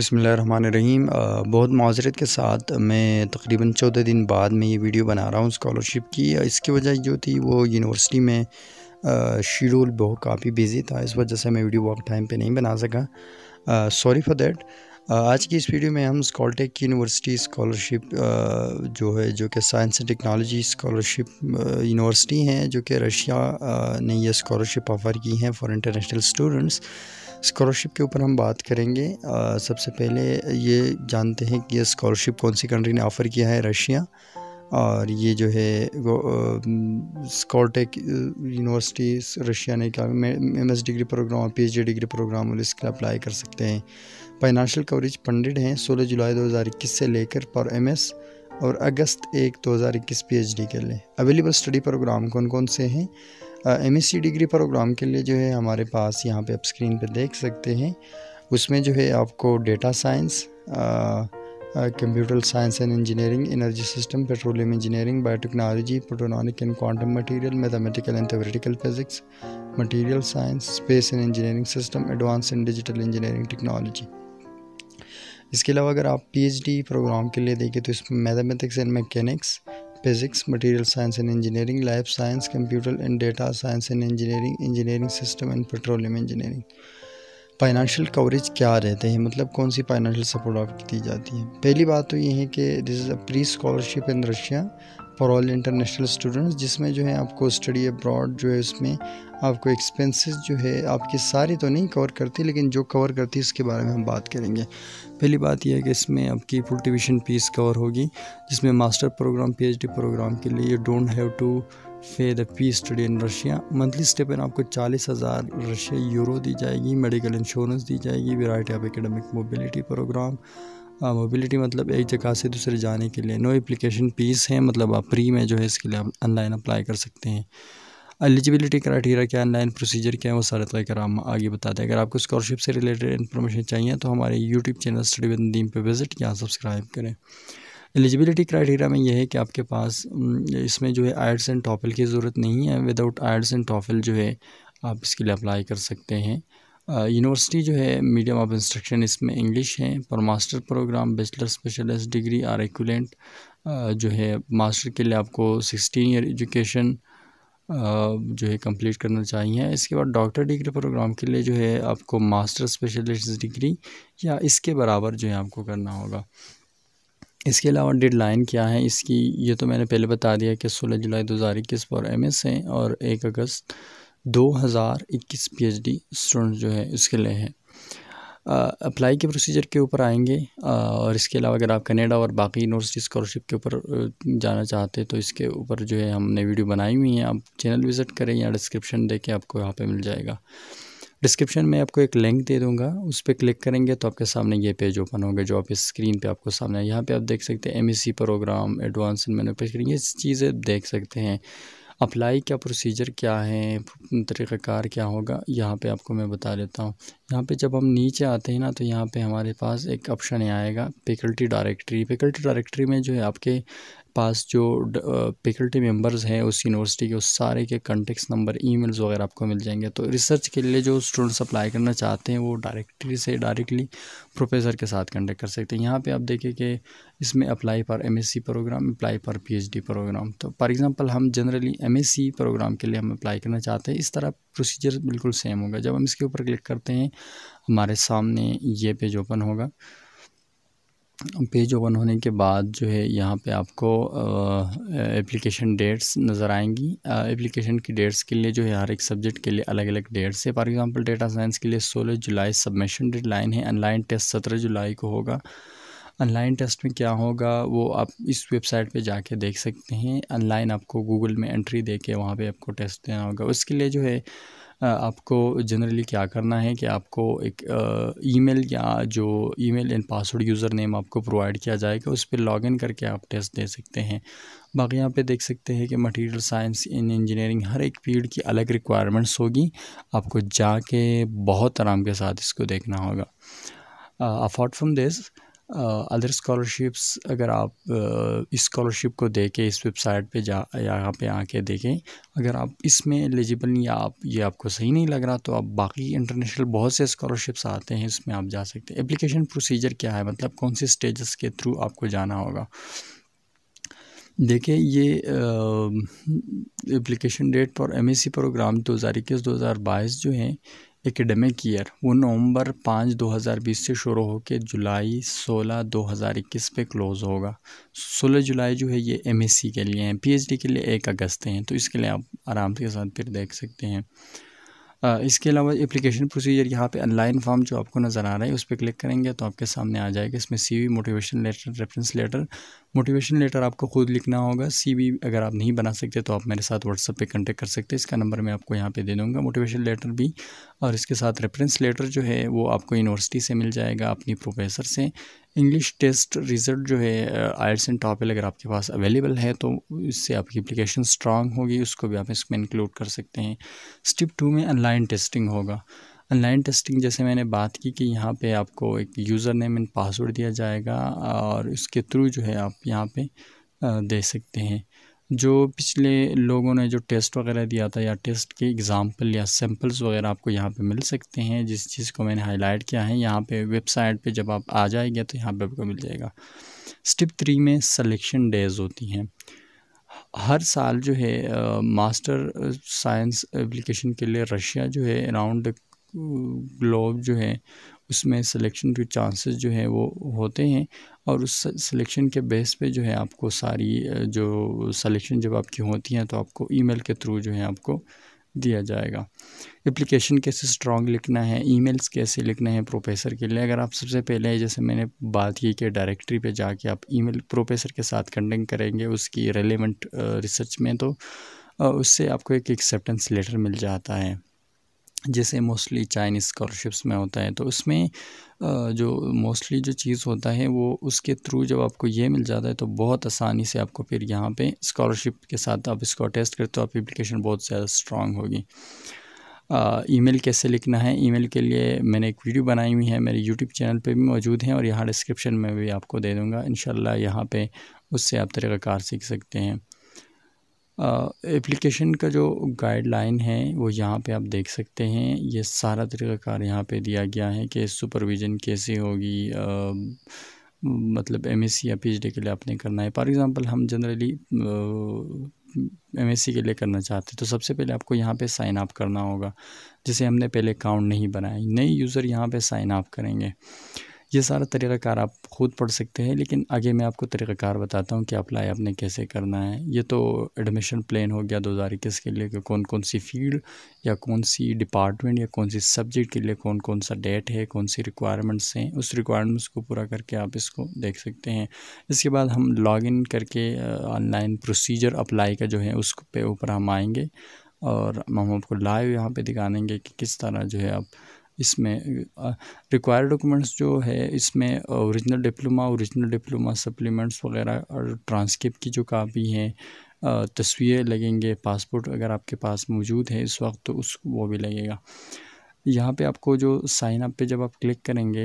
बसमीम बहुत माजरत के साथ मैं तकरीबन चौदह दिन बाद में ये वीडियो बना रहा हूँ स्कॉलरशिप की इसकी वजह जो थी वो यूनिवर्सिटी में शेड्यूल बहुत काफ़ी बिज़ी था इस वजह से मैं वीडियो वॉक टाइम पे नहीं बना सका सॉरी फॉर देट आज की इस वीडियो में हम स्कॉलटेक की यूनिवर्सिटी स्कॉलरशिप जो है जो कि science and technology scholarship university हैं जो कि रशिया ने यह स्कॉलरशिप ऑफ़र की हैं फॉर इंटरनेशनल स्टूडेंट्स स्कॉलरशिप के ऊपर हम बात करेंगे आ, सबसे पहले ये जानते हैं कि ये स्कॉलरशिप कौन सी कंट्री ने ऑफ़र किया है रशिया और ये जो है स्कॉलटेक यूनिवर्सिटी रशिया ने क्या एम एस डिग्री प्रोग्राम और पी डिग्री प्रोग्राम और इसके लिए अप्लाई कर सकते हैं फाइनेंशियल कवरेज पंडिड हैं 16 जुलाई 2021 से लेकर पर एम और अगस्त एक 2021 पीएचडी के लिए अवेलेबल स्टडी प्रोग्राम कौन कौन से हैं M S C degree program के लिए जो है हमारे पास यहाँ पे आप स्क्रीन पे देख सकते हैं उसमें जो है आपको data science computer science and engineering energy system petroleum engineering biotechnology photonic and quantum material mathematical and theoretical physics material science space and engineering system advance and digital engineering technology इसके अलावा अगर आप पीएचडी प्रोग्राम के लिए देखें तो इसमें mathematics and mechanics physics material science and engineering life science computer and data science and engineering engineering system and petroleum engineering financial coverage क्या रहते हैं मतलब कौन सी फाइनेंशियल सपोर्ट आपकी दी जाती है पहली बात तो ये है कि this is a free scholarship in Russia for all international students जिसमें जो है आपको स्टडी अब्रॉड जो है उसमें आपको एक्सपेंसेस जो है आपके सारे तो नहीं कवर करती लेकिन जो कवर करती है इसके बारे में हम बात करेंगे पहली बात यह है कि इसमें आपकी फुल ट्यूशन फीस कवर होगी जिसमें मास्टर प्रोग्राम पीएचडी प्रोग्राम के लिए you don't have to pay the fee study in Russia monthly stipend आपको चालीस हज़ार रशिया यूरो दी जाएगी मेडिकल इंश्योरेंस दी जाएगी variety of academic mobility program mobility मतलब एक जगह से दूसरे जाने के लिए नो एप्लीकेशन फीस है मतलब आप फ्री में जो है इसके लिए आप ऑनलाइन अप्लाई कर सकते हैं एलिजिबिलिटी क्राइटेरिया क्या है नाइन प्रोसीजर क्या है वो सारे तय तो हम आगे बताते हैं अगर आपको स्कॉलरशिप से रिलेटेड इन्फॉर्मेशन चाहिए तो हमारे YouTube channel study with Nadeem पर विजिट या सब्सक्राइब करें एलिजिबिलिटी क्राइटेरिया में यह है कि आपके पास इसमें जो है आयड्स एंड टॉफिल की ज़रूरत नहीं है विदाउट आयड्स एंड टॉफिल जो है आप इसके लिए अप्लाई कर सकते हैं यूनिवर्सिटी जो है मीडियम ऑफ इंस्ट्रक्शन इसमें इंग्लिश है पर master program bachelor specialist degree are एक्ट जो है मास्टर के लिए आपको सिक्सटीन ईयर एजुकेशन जो है कंप्लीट करना चाहिए इसके बाद डॉक्टर डिग्री प्रोग्राम के लिए जो है आपको मास्टर स्पेशलिस्ट डिग्री या इसके बराबर जो है आपको करना होगा इसके अलावा डेड लाइन क्या है इसकी ये तो मैंने पहले बता दिया कि सोलह जुलाई दो हज़ार इक्कीस पर एम एस हैं और एक अगस्त दो हज़ार इक्कीस पी एच डी स्टूडेंट जो है इसके लिए हैं अप्लाई के प्रोसीजर के ऊपर आएंगे और इसके अलावा अगर आप कनेडा और बाकी यूनिवर्सिटी स्कॉलरशिप के ऊपर जाना चाहते हैं तो इसके ऊपर जो है हमने वीडियो बनाई हुई हैं आप चैनल विज़िट करें या डिस्क्रिप्शन दे के आपको यहाँ पर मिल जाएगा डिस्क्रिप्शन में आपको एक लिंक दे दूंगा उस पर क्लिक करेंगे तो आपके सामने ये पेज ओपन होंगे जो आप इस स्क्रीन पे आपको सामने यहाँ पे आप देख सकते हैं MSc program advance in manufacturing ये चीज़ें देख सकते हैं अप्लाई का प्रोसीजर क्या है तरीक़ाकार क्या होगा यहाँ पे आपको मैं बता देता हूँ यहाँ पे जब हम नीचे आते हैं ना तो यहाँ पे हमारे पास एक ऑप्शन आएगा फैकल्टी डायरेक्टरी फैकल्टी डायरेक्टरी में जो है आपके पास जो फैकल्टी मेम्बर्स हैं उस यूनिवर्सिटी के उस सारे के कंटेक्ट नंबर ईमेल्स वगैरह आपको मिल जाएंगे तो रिसर्च के लिए जो स्टूडेंट्स अप्लाई करना चाहते हैं वो डायरेक्टली से डायरेक्टली प्रोफेसर के साथ कंटेक्ट कर सकते हैं यहाँ पे आप देखें कि इसमें apply for M program apply for P program तो फॉर एग्ज़ाम्पल हम जनरली एम प्रोग्राम के लिए हम अप्लाई करना चाहते हैं इस तरह प्रोसीजर बिल्कुल सेम होगा जब हम इसके ऊपर क्लिक करते हैं हमारे सामने ये पेज ओपन होगा पेज ओपन होने के बाद जो है यहाँ पे आपको एप्लीकेशन डेट्स नज़र आएंगी एप्लीकेशन की डेट्स के लिए जो है हर एक सब्जेक्ट के लिए अलग अलग डेट्स है फॉर एग्जांपल डेटा साइंस के लिए 16 जुलाई सबमिशन डेडलाइन है ऑनलाइन टेस्ट 17 जुलाई को होगा ऑनलाइन टेस्ट में क्या होगा वो आप इस वेबसाइट पे जाके देख सकते हैं ऑनलाइन आपको गूगल में एंट्री दे के वहाँ पर आपको टेस्ट देना होगा उसके लिए जो है आपको जनरली क्या करना है कि आपको एक ईमेल या जो email and password user name आपको प्रोवाइड किया जाएगा उस पर इन करके आप टेस्ट दे सकते हैं बाकी यहाँ पे देख सकते हैं कि मटेरियल साइंस इन इंजीनियरिंग हर एक फील्ड की अलग रिक्वायरमेंट्स होगी आपको जाके बहुत आराम के साथ इसको देखना होगा apart from this other scholarships अगर आप इस स्कॉलरशिप को देखें इस वेबसाइट पे जा यहाँ पे आके देखें अगर आप इसमें एलिजिबल या आप ये आपको सही नहीं लग रहा तो आप बाकी इंटरनेशनल बहुत से स्कॉलरशिप्स आते हैं इसमें आप जा सकते हैं एप्लीकेशन प्रोसीजर क्या है मतलब कौन से स्टेजस के थ्रू आपको जाना होगा देखिए ये application date for M program दो हज़ार जो हैं एकेडमिक ईयर वो नवंबर पाँच 2020 से शुरू होकर जुलाई सोलह 2021 पे क्लोज़ होगा सोलह जुलाई जो है ये एमएससी के लिए हैं पीएचडी के लिए एक अगस्त हैं तो इसके लिए आप आराम के साथ फिर देख सकते हैं इसके अलावा एप्लीकेशन प्रोसीजर यहाँ पे अनलाइन फॉर्म जो आपको नज़र आ रहा है उस पर क्लिक करेंगे तो आपके सामने आ जाएगा इसमें CV motivation letter reference letter motivation letter आपको खुद लिखना होगा सीवी अगर आप नहीं बना सकते तो आप मेरे साथ व्हाट्सअप पे कांटेक्ट कर सकते हैं इसका नंबर मैं आपको यहाँ पे दे दूँगा मोटिवेशन लेटर भी और इसके साथ रेफरेंस लेटर जो है वो आपको यूनिवर्सिटी से मिल जाएगा अपनी प्रोफेसर से इंग्लिश टेस्ट रिज़ल्ट जो है आयर्स एंड टॉपल अगर आपके पास अवेलेबल है तो इससे आपकी एप्लीकेशन स्ट्रांग होगी उसको भी आप इसमें इंक्लूड कर सकते हैं स्टेप टू में ऑनलाइन टेस्टिंग होगा ऑनलाइन टेस्टिंग जैसे मैंने बात की कि यहाँ पे आपको एक यूज़र नेम एंड पासवर्ड दिया जाएगा और इसके थ्रू जो है आप यहाँ पे uh, दे सकते हैं जो पिछले लोगों ने जो टेस्ट वगैरह दिया था या टेस्ट के एग्ज़ाम्पल या सैम्पल्स वगैरह आपको यहाँ पे मिल सकते हैं जिस चीज़ को मैंने हाईलाइट किया है यहाँ पे वेबसाइट पे जब आप आ जाएंगे तो यहाँ पे आपको मिल जाएगा स्टेप थ्री में सिलेक्शन डेज़ होती हैं हर साल जो है मास्टर साइंस एप्लीकेशन के लिए रशिया जो है अराउंड ग्लोब जो है उसमें सिलेक्शन के चांसेस जो है वो होते हैं और उस सिलेक्शन के बेस पे जो है आपको सारी जो सिलेक्शन जब आपकी होती हैं तो आपको ईमेल के थ्रू जो है आपको दिया जाएगा एप्लीकेशन कैसे स्ट्रॉन्ग लिखना है ईमेल्स कैसे लिखना है प्रोफेसर के लिए अगर आप सबसे पहले जैसे मैंने बात की कि डायरेक्टरी पे जाके आप ईमेल प्रोफेसर के साथ कंडक्ट करेंगे उसकी रेलिवेंट रिसर्च में तो उससे आपको एक एक्सेप्टेंस लेटर मिल जाता है जैसे मोस्टली चाइनीज़ स्कॉलरशिप्स में होता है तो उसमें जो मोस्टली जो चीज़ होता है वो उसके थ्रू जब आपको ये मिल जाता है तो बहुत आसानी से आपको फिर यहाँ पे स्कॉलरशिप के साथ आप इसको टेस्ट करते हो आपकी एप्लीकेशन बहुत ज़्यादा स्ट्रांग होगी ईमेल कैसे लिखना है ईमेल के लिए मैंने एक वीडियो बनाई हुई है मेरे यूट्यूब चैनल पर भी मौजूद हैं और यहाँ डिस्क्रिप्शन में भी आपको दे दूँगा इन यहाँ पर उससे आप तरीक़ाकार सीख सकते हैं एप्लीकेशन का जो गाइडलाइन है वो यहाँ पे आप देख सकते हैं ये सारा तरीक़ाकार यहाँ पे दिया गया है कि सुपरविज़न कैसे होगी मतलब एम या पी के लिए आपने करना है फॉर एग्ज़ाम्पल हम जनरली एम के लिए करना चाहते तो सबसे पहले आपको यहाँ पे साइन अप करना होगा जिसे हमने पहले अकाउंट नहीं बनाया नए यूज़र यहाँ पे साइन अप करेंगे ये सारा तरीक़ाकार आप ख़ुद पढ़ सकते हैं लेकिन आगे मैं आपको तरीक़ाकार बताता हूँ कि अप्लाई आपने कैसे करना है ये तो एडमिशन प्लान हो गया दो हज़ार इक्कीस के लिए कि कौन कौन सी फील्ड या कौन सी डिपार्टमेंट या कौन सी सब्जेक्ट के लिए कौन कौन सा डेट है कौन सी रिक्वायरमेंट्स हैं उस रिक्वायरमेंट्स को पूरा करके आप इसको देख सकते हैं इसके बाद हम लॉगिन करके ऑनलाइन प्रोसीजर अप्लाई का जो है उस पर ऊपर हम आएँगे और हम आपको लाइव यहाँ पर दिखा देंगे कि किस तरह जो है आप इसमें रिक्वायर्ड डॉक्यूमेंट्स जो है इसमें original diploma original diploma supplements वगैरह और ट्रांसक्रिप्ट की जो कापी है तस्वीरें लगेंगे पासपोर्ट अगर आपके पास मौजूद है इस वक्त तो उस वो भी लगेगा यहाँ पे आपको जो साइन अप पे जब आप क्लिक करेंगे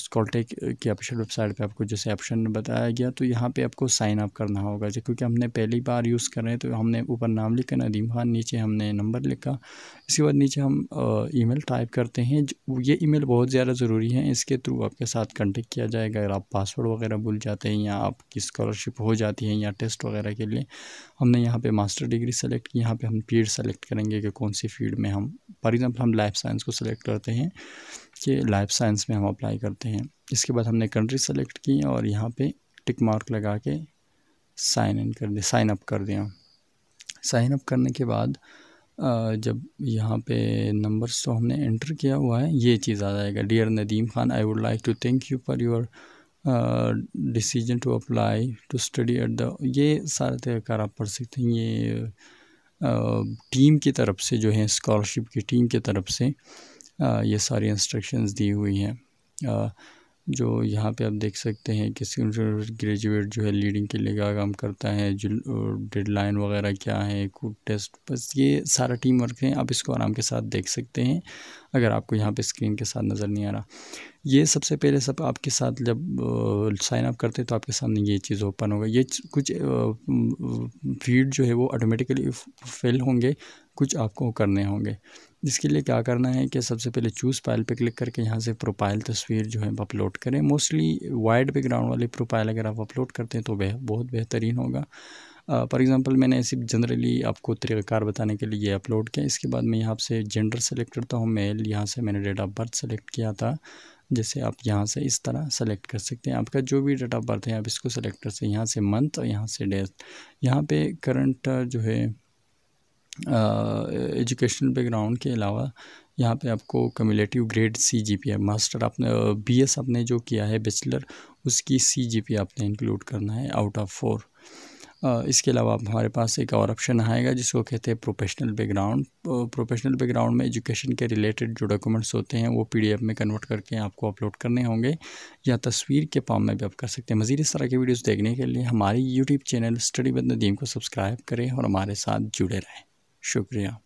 स्कॉलटेक की ऑफिशियल वेबसाइट पे आपको जैसे ऑप्शन बताया गया तो यहाँ पे आपको साइन अप करना होगा क्योंकि हमने पहली बार यूज़ कर रहे हैं तो हमने ऊपर नाम लिखा नदीम खान नीचे हमने नंबर लिखा इसके बाद नीचे हम ईमेल टाइप करते हैं ये ईमेल बहुत ज़्यादा ज़रूरी है इसके थ्रू आपके साथ कंटेक्ट किया जाएगा अगर आप पासवर्ड वगैरह भूल जाते हैं या आपकी स्कॉलरशिप हो जाती है या टेस्ट वगैरह के लिए हमने यहाँ पर मास्टर डिग्री सेलेक्ट की यहाँ पर हम फील्ड सेलेक्ट करेंगे कि कौन सी फील्ड में हम फॉर एग्ज़ाम्पल हम लाइफ साइंस को सिलेक्ट करते हैं कि लाइफ साइंस में हम अप्लाई करते हैं इसके बाद हमने कंट्री सेलेक्ट की और यहाँ पे टिक मार्क लगा के साइन इन कर दिया साइन अप कर दिया साइन अप करने के बाद जब यहाँ पे नंबर्स तो हमने एंटर किया हुआ है ये चीज़ आ जाएगा dear Nadeem Khan I would like to thank you for your decision to apply to study at the ये सारे तरह आप पढ़ सकते हैं ये टीम की तरफ से जो है स्कॉलरशिप की टीम की तरफ से ये सारी इंस्ट्रक्शंस दी हुई हैं जो यहाँ पे आप देख सकते हैं कि ग्रेजुएट जो है लीडिंग के लिए क्या काम करता है डेडलाइन वगैरह क्या है कुछ टेस्ट बस ये सारा टीम वर्क है आप इसको आराम के साथ देख सकते हैं अगर आपको यहाँ पे स्क्रीन के साथ नज़र नहीं आ रहा ये सबसे पहले सब आपके साथ जब साइन अप करते तो आपके सामने ये चीज़ ओपन होगा ये कुछ फीड जो है वो ऑटोमेटिकली फेल होंगे कुछ आपको करने होंगे जिसके लिए क्या करना है कि सबसे पहले चूज़ फाइल पे क्लिक करके यहाँ से प्रोफाइल तस्वीर जो है अपलोड करें मोस्टली वाइड बैकग्राउंड वाली प्रोफाइल अगर आप अपलोड करते हैं तो वह बहुत बेहतरीन होगा फॉर एग्जांपल मैंने ऐसे जनरली आपको तरीक़ाकार बताने के लिए अपलोड किया इसके बाद मैं यहाँ से जेंडर सेलेक्ट करता हूँ मेल यहाँ से मैंने डेट ऑफ बर्थ सेलेक्ट किया था जैसे आप यहाँ से इस तरह सेलेक्ट कर सकते हैं आपका जो भी डेट ऑफ बर्थ है आप इसको सेलेक्ट कर सकते हैं यहाँ से मंथ और यहाँ से डेट यहाँ पे करंट जो है एजुकेशनल बैकग्राउंड के अलावा यहाँ पे आपको cumulative grade C G P है मास्टर आपने बी एस आपने जो किया है बैचलर उसकी सी जी पी आपने इंक्लूड करना है आउट ऑफ फोर इसके अलावा आप हमारे पास एक और ऑप्शन आएगा जिसको कहते हैं प्रोफेशनल बैकग्राउंड प्रोफेशनल बैकग्राउंड में एजुकेशन के रिलेटेड जो डॉक्यूमेंट्स होते हैं वो पीडीएफ में कन्वर्ट करके आपको अपलोड करने होंगे या तस्वीर के फॉर्म में भी आप कर सकते हैं मज़ीद इस तरह की वीडियोस देखने के लिए हमारी यूट्यूब चैनल स्टडी बद नदीम को सब्सक्राइब करें और हमारे साथ जुड़े रहें शुक्रिया